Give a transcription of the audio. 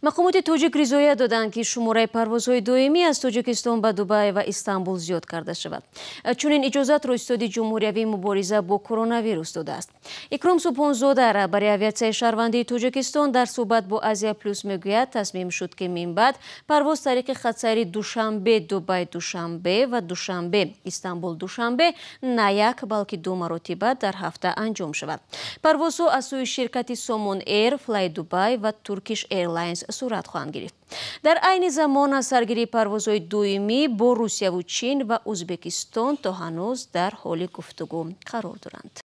мақомот тоҷик ризоят доданд ки шумораи парвозҳои доимӣ аз тоҷикистон ба дубай ва истанбул зиёд карда шавад чунин иҷозатро истоди ҷумҳуриявии мубориза бо коронавирус додааст икром субҳонзода раҳбари авиатсияи шаҳрвандии тоҷикистон дар суҳбат бо азия плюс мегӯяд тасмим шуд ки минбаъд парвоз тариқи хатсайри душанбе дубай душанбе ва душанбе истанбул душанбе на як балки ду маротиба дар ҳафта анҷом шавад парвозҳо аз сӯи ширкати сомон эйр флай дубай ва туркиш эйрлайнс сурат хоҳанд гирифт дар айни замон аз саргирии парвозҳои дуюмӣ бо русияву чин ва узбекистон то ҳанӯз дар ҳоли гуфтугӯ қарор доранд